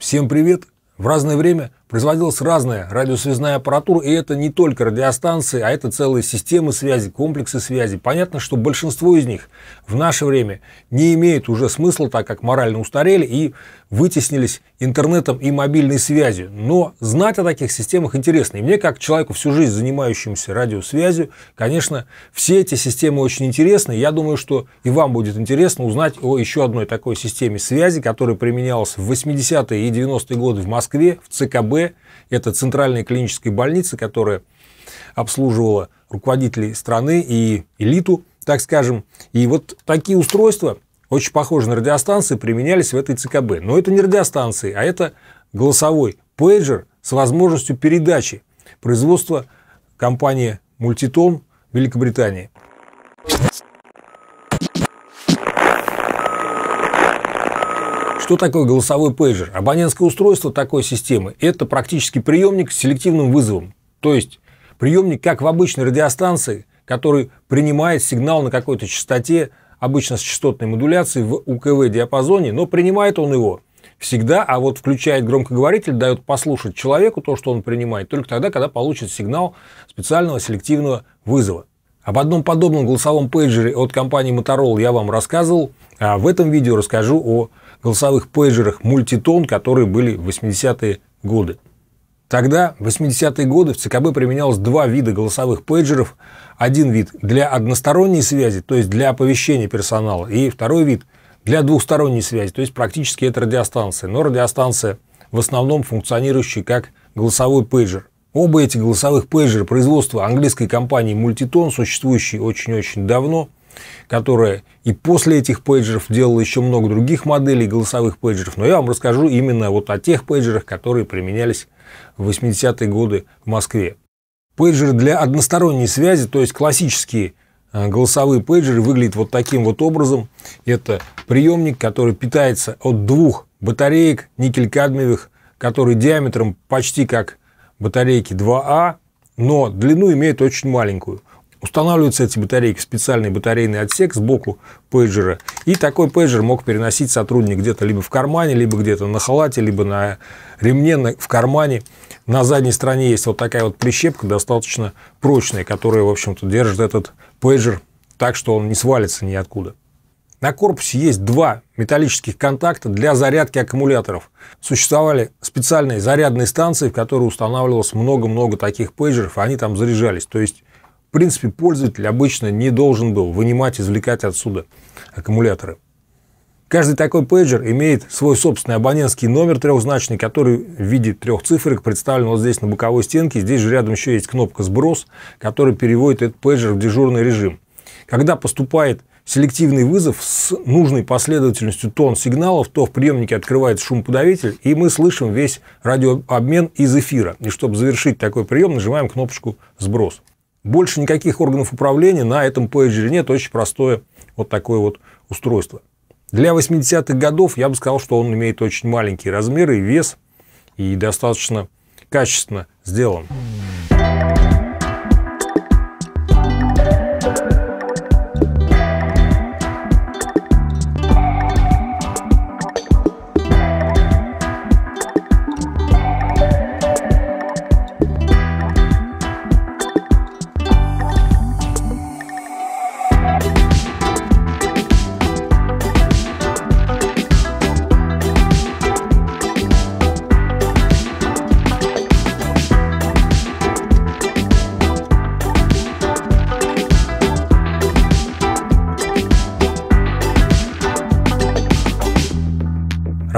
Всем привет! В разное время Производилась разная радиосвязная аппаратура, и это не только радиостанции, а это целые системы связи, комплексы связи. Понятно, что большинство из них в наше время не имеет уже смысла, так как морально устарели и вытеснились интернетом и мобильной связью. Но знать о таких системах интересно. И мне, как человеку всю жизнь занимающемуся радиосвязью, конечно, все эти системы очень интересны. Я думаю, что и вам будет интересно узнать о еще одной такой системе связи, которая применялась в 80-е и 90-е годы в Москве, в ЦКБ, это центральная клиническая больница, которая обслуживала руководителей страны и элиту, так скажем. И вот такие устройства, очень похожие на радиостанции, применялись в этой ЦКБ. Но это не радиостанции, а это голосовой пейджер с возможностью передачи производства компании «Мультитом» Великобритании. Что такое голосовой пейджер? Абонентское устройство такой системы – это практически приемник с селективным вызовом. То есть приемник, как в обычной радиостанции, который принимает сигнал на какой-то частоте, обычно с частотной модуляцией в УКВ-диапазоне, но принимает он его всегда, а вот включает громкоговоритель, дает послушать человеку то, что он принимает, только тогда, когда получит сигнал специального селективного вызова. Об одном подобном голосовом пейджере от компании Motorola я вам рассказывал, а в этом видео расскажу о голосовых пейджерах мультитон, которые были в 80-е годы. Тогда, в 80-е годы, в ЦКБ применялось два вида голосовых пейджеров. Один вид для односторонней связи, то есть для оповещения персонала, и второй вид для двухсторонней связи, то есть практически это радиостанция. Но радиостанция в основном функционирующая как голосовой пейджер. Оба эти голосовых пейджера производства английской компании Multiton, существующей очень-очень давно – которая и после этих пейджеров делала еще много других моделей голосовых пейджеров, но я вам расскажу именно вот о тех пейджерах, которые применялись в 80-е годы в Москве. Пейджеры для односторонней связи, то есть классические э, голосовые пейджеры, выглядят вот таким вот образом. Это приемник, который питается от двух батареек никель-кадмиевых, которые диаметром почти как батарейки 2А, а, но длину имеет очень маленькую. Устанавливаются эти батарейки в специальный батарейный отсек сбоку пейджера. И такой пейджер мог переносить сотрудник где-то либо в кармане, либо где-то на халате, либо на ремне в кармане. На задней стороне есть вот такая вот прищепка, достаточно прочная, которая, в общем-то, держит этот пейджер так, что он не свалится ниоткуда. На корпусе есть два металлических контакта для зарядки аккумуляторов. Существовали специальные зарядные станции, в которые устанавливалось много-много таких пейджеров, и они там заряжались. То есть в принципе, пользователь обычно не должен был вынимать, извлекать отсюда аккумуляторы. Каждый такой пейджер имеет свой собственный абонентский номер трехзначный, который в виде трех цифрок представлен вот здесь на боковой стенке. Здесь же рядом еще есть кнопка «Сброс», которая переводит этот пейджер в дежурный режим. Когда поступает селективный вызов с нужной последовательностью тон сигналов, то в приемнике открывается шумоподавитель, и мы слышим весь радиообмен из эфира. И чтобы завершить такой прием, нажимаем кнопочку «Сброс». Больше никаких органов управления на этом пейджере нет, очень простое вот такое вот устройство. Для 80-х годов я бы сказал, что он имеет очень маленькие размеры и вес, и достаточно качественно сделан.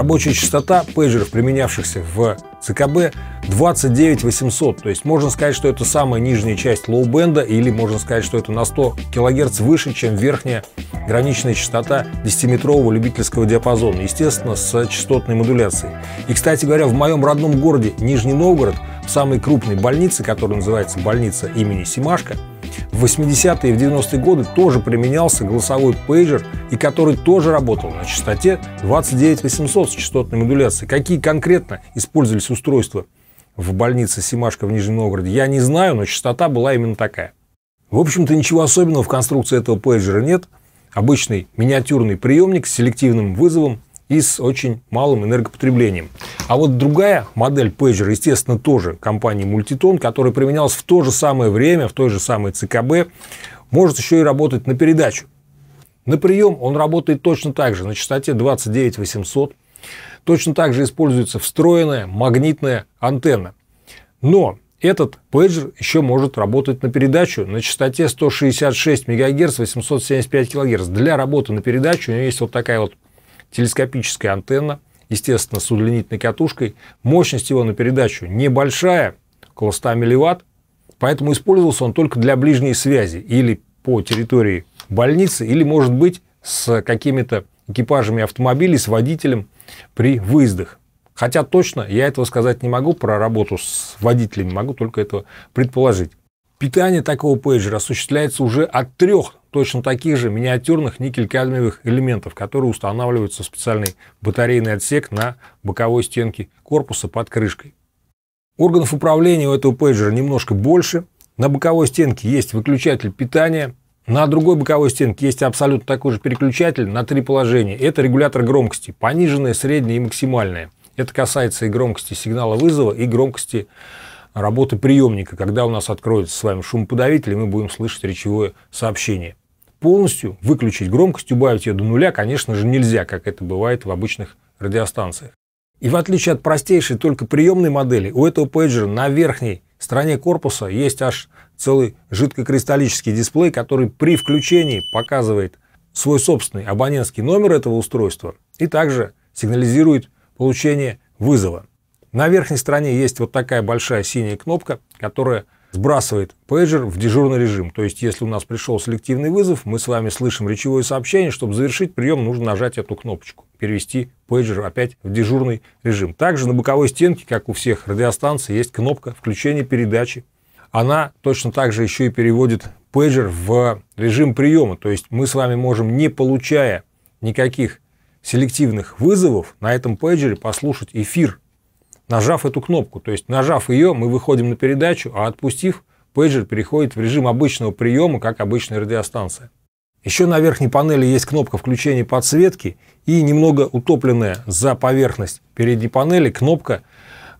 Рабочая частота пейджеров, применявшихся в ЦКБ, 29800. То есть можно сказать, что это самая нижняя часть лоу-бенда, или можно сказать, что это на 100 кГц выше, чем верхняя граничная частота 10-метрового любительского диапазона, естественно, с частотной модуляцией. И, кстати говоря, в моем родном городе Нижний Новгород, в самой крупной больнице, которая называется больница имени Симашко, в 80-е и в 90-е годы тоже применялся голосовой пейджер, и который тоже работал на частоте 29800 с частотной модуляцией. Какие конкретно использовались устройства в больнице Симашко в Нижнем Новгороде, я не знаю, но частота была именно такая. В общем-то, ничего особенного в конструкции этого пейджера нет. Обычный миниатюрный приемник с селективным вызовом – и с очень малым энергопотреблением. А вот другая модель пейджера, естественно, тоже компании Multiton, которая применялась в то же самое время, в той же самой ЦКБ, может еще и работать на передачу. На прием он работает точно так же, на частоте 29800. Точно так же используется встроенная магнитная антенна. Но этот пейджер еще может работать на передачу на частоте 166 МГц 875 кГц. Для работы на передачу у него есть вот такая вот телескопическая антенна, естественно, с удлинительной катушкой. Мощность его на передачу небольшая, около 100 милливатт, поэтому использовался он только для ближней связи или по территории больницы, или, может быть, с какими-то экипажами автомобилей, с водителем при выездах. Хотя точно я этого сказать не могу, про работу с водителями могу только этого предположить. Питание такого пейджера осуществляется уже от трех точно таких же миниатюрных никель-кадмиевых элементов, которые устанавливаются в специальный батарейный отсек на боковой стенке корпуса под крышкой. Органов управления у этого пейджера немножко больше. На боковой стенке есть выключатель питания. На другой боковой стенке есть абсолютно такой же переключатель на три положения. Это регулятор громкости, пониженная, средняя и максимальная. Это касается и громкости сигнала вызова, и громкости работы приемника, когда у нас откроется с вами шумоподавитель, и мы будем слышать речевое сообщение полностью выключить громкость, убавить ее до нуля, конечно же, нельзя, как это бывает в обычных радиостанциях. И в отличие от простейшей только приемной модели, у этого пейджера на верхней стороне корпуса есть аж целый жидкокристаллический дисплей, который при включении показывает свой собственный абонентский номер этого устройства и также сигнализирует получение вызова. На верхней стороне есть вот такая большая синяя кнопка, которая сбрасывает пейджер в дежурный режим. То есть, если у нас пришел селективный вызов, мы с вами слышим речевое сообщение, чтобы завершить прием, нужно нажать эту кнопочку, перевести пейджер опять в дежурный режим. Также на боковой стенке, как у всех радиостанций, есть кнопка включения передачи. Она точно так же еще и переводит пейджер в режим приема. То есть, мы с вами можем, не получая никаких селективных вызовов, на этом пейджере послушать эфир нажав эту кнопку. То есть, нажав ее, мы выходим на передачу, а отпустив, пейджер переходит в режим обычного приема, как обычная радиостанция. Еще на верхней панели есть кнопка включения подсветки и немного утопленная за поверхность передней панели кнопка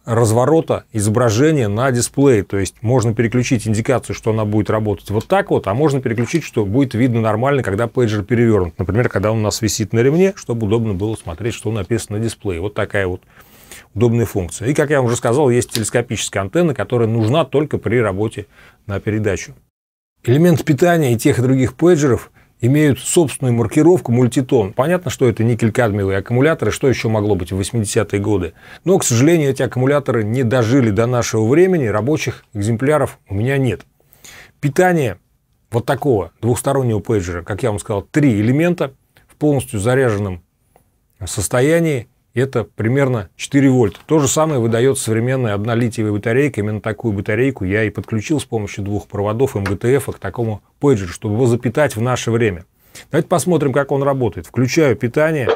разворота изображения на дисплей. То есть можно переключить индикацию, что она будет работать вот так вот, а можно переключить, что будет видно нормально, когда пейджер перевернут. Например, когда он у нас висит на ремне, чтобы удобно было смотреть, что написано на дисплее. Вот такая вот подобные функции. И, как я уже сказал, есть телескопическая антенна, которая нужна только при работе на передачу. Элемент питания и тех и других пейджеров имеют собственную маркировку мультитон. Понятно, что это никель-кадмиевые аккумуляторы, что еще могло быть в 80-е годы. Но, к сожалению, эти аккумуляторы не дожили до нашего времени, рабочих экземпляров у меня нет. Питание вот такого двухстороннего пейджера, как я вам сказал, три элемента в полностью заряженном состоянии это примерно 4 вольта. То же самое выдает современная однолитиевая батарейка. Именно такую батарейку я и подключил с помощью двух проводов МГТФ к такому пейджеру, чтобы его запитать в наше время. Давайте посмотрим, как он работает. Включаю питание.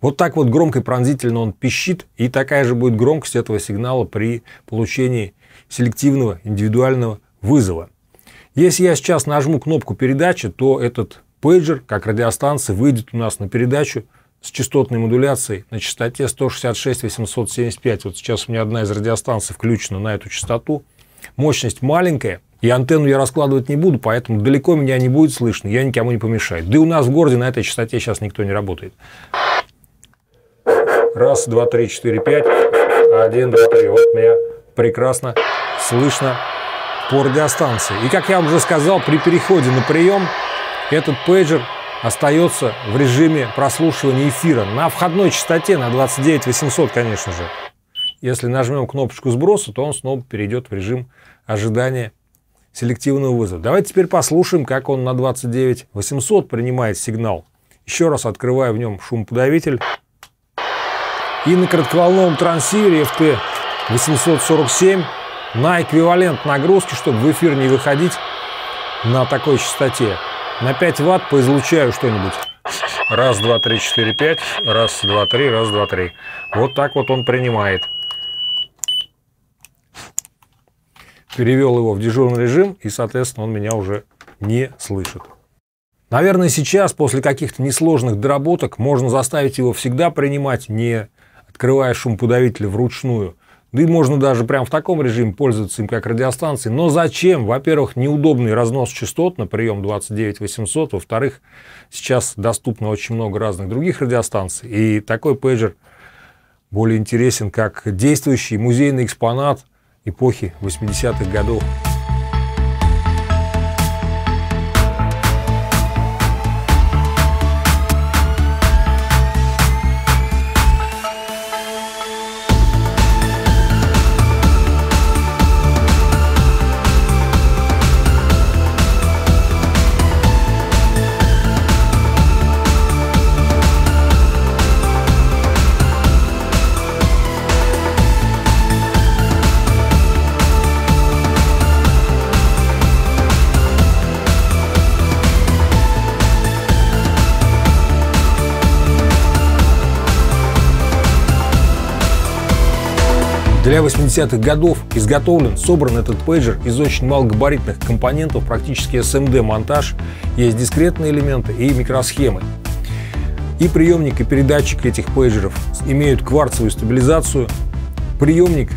Вот так вот громко и пронзительно он пищит, и такая же будет громкость этого сигнала при получении селективного индивидуального вызова. Если я сейчас нажму кнопку передачи, то этот пейджер, как радиостанция, выйдет у нас на передачу с частотной модуляцией на частоте 166-875. Вот сейчас у меня одна из радиостанций включена на эту частоту. Мощность маленькая, и антенну я раскладывать не буду, поэтому далеко меня не будет слышно, я никому не помешаю. Да и у нас в городе на этой частоте сейчас никто не работает. Раз, два, три, четыре, пять. Один, два, три. Вот меня прекрасно слышно по радиостанции. И как я уже сказал, при переходе на прием этот пейджер остается в режиме прослушивания эфира на входной частоте, на 29 800, конечно же. Если нажмем кнопочку сброса, то он снова перейдет в режим ожидания селективного вызова. Давайте теперь послушаем, как он на 29 800 принимает сигнал. Еще раз открываю в нем шумоподавитель. И на кратковолновом трансивере FT847 на эквивалент нагрузки, чтобы в эфир не выходить на такой частоте. На 5 ватт поизлучаю что-нибудь. Раз, два, три, четыре, пять. Раз, два, три, раз, два, три. Вот так вот он принимает. Перевел его в дежурный режим, и, соответственно, он меня уже не слышит. Наверное, сейчас, после каких-то несложных доработок, можно заставить его всегда принимать, не открывая шумподавителя вручную. Да и можно даже прямо в таком режиме пользоваться им как радиостанцией. Но зачем? Во-первых, неудобный разнос частот на прием 29800. Во-вторых, сейчас доступно очень много разных других радиостанций. И такой пейджер более интересен как действующий музейный экспонат эпохи 80-х годов. Для 80-х годов изготовлен, собран этот пейджер из очень малогабаритных компонентов, практически SMD-монтаж. Есть дискретные элементы и микросхемы. И приемник, и передатчик этих пейджеров имеют кварцевую стабилизацию. Приемник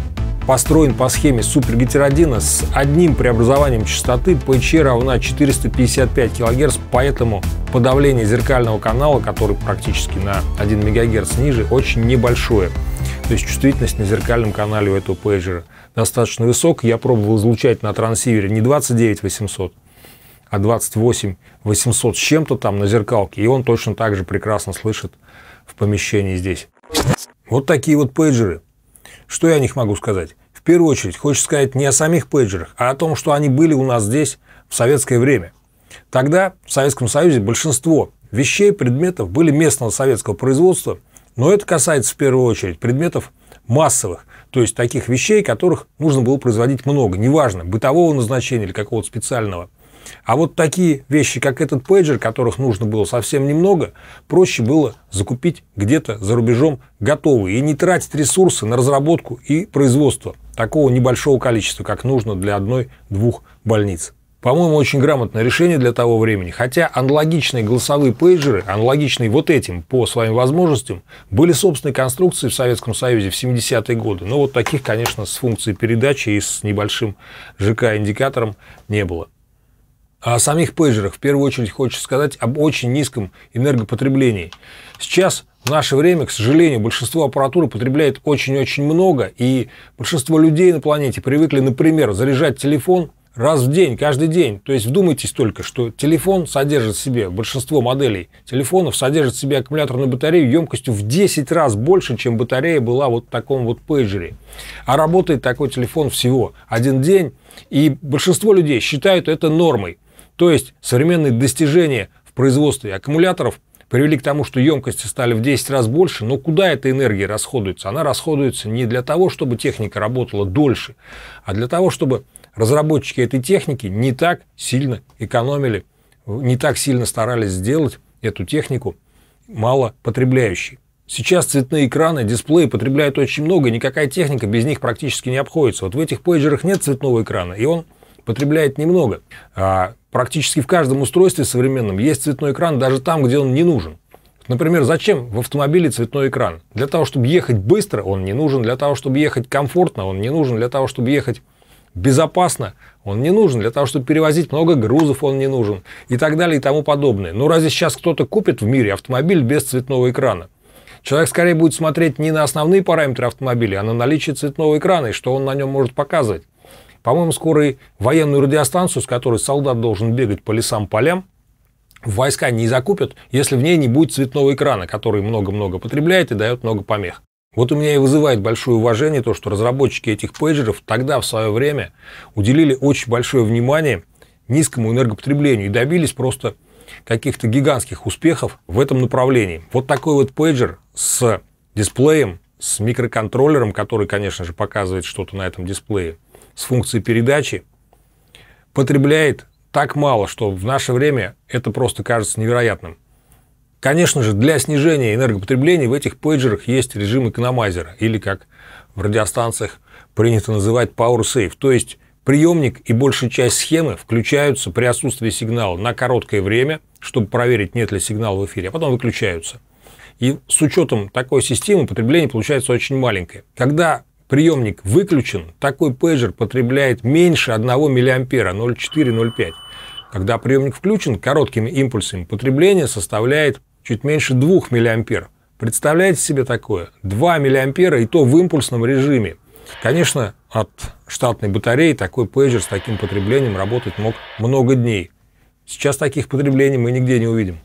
построен по схеме супергетеродина с одним преобразованием частоты PHE равна 455 кГц, поэтому подавление зеркального канала, который практически на 1 МГц ниже, очень небольшое. То есть чувствительность на зеркальном канале у этого пейджера достаточно высок. Я пробовал излучать на трансивере не 29 800, а 28 800 с чем-то там на зеркалке. И он точно так же прекрасно слышит в помещении здесь. Вот такие вот пейджеры. Что я о них могу сказать? В первую очередь, хочется сказать не о самих пейджерах, а о том, что они были у нас здесь в советское время. Тогда в Советском Союзе большинство вещей, предметов были местного советского производства – но это касается в первую очередь предметов массовых, то есть таких вещей, которых нужно было производить много, неважно, бытового назначения или какого-то специального. А вот такие вещи, как этот пейджер, которых нужно было совсем немного, проще было закупить где-то за рубежом готовые и не тратить ресурсы на разработку и производство такого небольшого количества, как нужно для одной-двух больниц. По-моему, очень грамотное решение для того времени, хотя аналогичные голосовые пейджеры, аналогичные вот этим по своим возможностям, были собственной конструкцией в Советском Союзе в 70-е годы. Но вот таких, конечно, с функцией передачи и с небольшим ЖК-индикатором не было. О самих пейджерах в первую очередь хочется сказать об очень низком энергопотреблении. Сейчас в наше время, к сожалению, большинство аппаратуры потребляет очень-очень много, и большинство людей на планете привыкли, например, заряжать телефон раз в день, каждый день. То есть вдумайтесь только, что телефон содержит в себе, большинство моделей телефонов содержит в себе аккумуляторную батарею емкостью в 10 раз больше, чем батарея была вот в таком вот пейджере. А работает такой телефон всего один день, и большинство людей считают это нормой. То есть современные достижения в производстве аккумуляторов привели к тому, что емкости стали в 10 раз больше, но куда эта энергия расходуется? Она расходуется не для того, чтобы техника работала дольше, а для того, чтобы разработчики этой техники не так сильно экономили, не так сильно старались сделать эту технику мало потребляющей. Сейчас цветные экраны, дисплеи потребляют очень много, и никакая техника без них практически не обходится. Вот в этих пейджерах нет цветного экрана, и он потребляет немного. А практически в каждом устройстве современном есть цветной экран, даже там, где он не нужен. Например, зачем в автомобиле цветной экран? Для того, чтобы ехать быстро, он не нужен. Для того, чтобы ехать комфортно, он не нужен. Для того, чтобы ехать безопасно, он не нужен. Для того, чтобы перевозить много грузов, он не нужен. И так далее, и тому подобное. Но ну, разве сейчас кто-то купит в мире автомобиль без цветного экрана? Человек скорее будет смотреть не на основные параметры автомобиля, а на наличие цветного экрана и что он на нем может показывать. По-моему, скоро и военную радиостанцию, с которой солдат должен бегать по лесам, полям, войска не закупят, если в ней не будет цветного экрана, который много-много потребляет и дает много помех. Вот у меня и вызывает большое уважение то, что разработчики этих пейджеров тогда, в свое время, уделили очень большое внимание низкому энергопотреблению и добились просто каких-то гигантских успехов в этом направлении. Вот такой вот пейджер с дисплеем, с микроконтроллером, который, конечно же, показывает что-то на этом дисплее, с функцией передачи, потребляет так мало, что в наше время это просто кажется невероятным. Конечно же, для снижения энергопотребления в этих пейджерах есть режим экономайзера, или как в радиостанциях принято называть Power safe, то есть приемник и большая часть схемы включаются при отсутствии сигнала на короткое время, чтобы проверить, нет ли сигнала в эфире, а потом выключаются. И с учетом такой системы потребление получается очень маленькое. Когда приемник выключен, такой пейджер потребляет меньше 1 мА, 0,4-0,5. Когда приемник включен короткими импульсами, потребление составляет чуть меньше 2 миллиампер. Представляете себе такое? 2 миллиампера и то в импульсном режиме. Конечно, от штатной батареи такой пейджер с таким потреблением работать мог много дней. Сейчас таких потреблений мы нигде не увидим.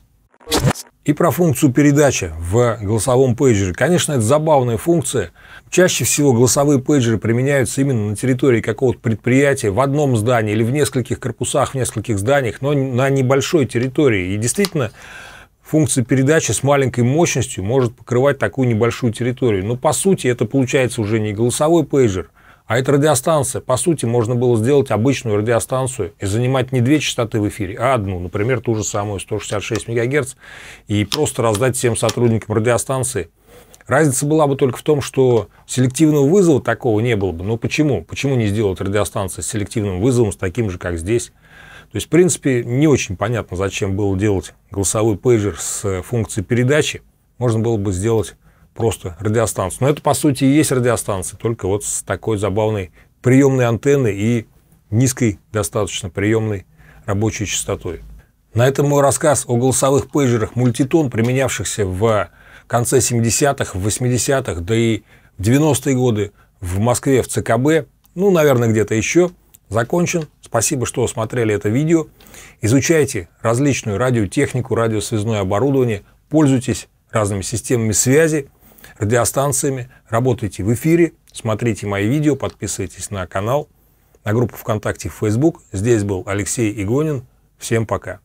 И про функцию передачи в голосовом пейджере. Конечно, это забавная функция. Чаще всего голосовые пейджеры применяются именно на территории какого-то предприятия, в одном здании или в нескольких корпусах, в нескольких зданиях, но на небольшой территории. И действительно, функция передачи с маленькой мощностью может покрывать такую небольшую территорию. Но по сути это получается уже не голосовой пейджер, а это радиостанция. По сути, можно было сделать обычную радиостанцию и занимать не две частоты в эфире, а одну, например, ту же самую 166 МГц, и просто раздать всем сотрудникам радиостанции. Разница была бы только в том, что селективного вызова такого не было бы. Но почему? Почему не сделать радиостанцию с селективным вызовом, с таким же, как здесь? То есть, в принципе, не очень понятно, зачем было делать голосовой пейджер с э, функцией передачи. Можно было бы сделать просто радиостанцию. Но это, по сути, и есть радиостанция, только вот с такой забавной приемной антенной и низкой достаточно приемной рабочей частотой. На этом мой рассказ о голосовых пейджерах мультитон, применявшихся в конце 70-х, 80-х, да и в 90-е годы в Москве, в ЦКБ, ну, наверное, где-то еще, закончен. Спасибо, что смотрели это видео. Изучайте различную радиотехнику, радиосвязное оборудование, пользуйтесь разными системами связи, радиостанциями, работайте в эфире, смотрите мои видео, подписывайтесь на канал, на группу ВКонтакте и Facebook. Здесь был Алексей Игонин. Всем пока.